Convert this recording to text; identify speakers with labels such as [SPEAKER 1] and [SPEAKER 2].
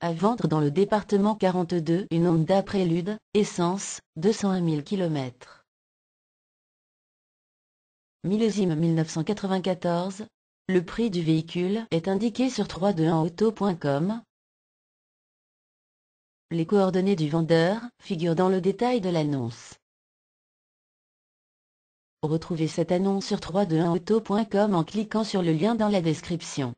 [SPEAKER 1] À vendre dans le département 42 une Honda Prélude, essence, 201 000 km. Millésime 1994. Le prix du véhicule est indiqué sur 321auto.com.
[SPEAKER 2] Les coordonnées du vendeur figurent dans le détail de l'annonce. Retrouvez cette annonce sur 321auto.com en cliquant sur le lien dans la description.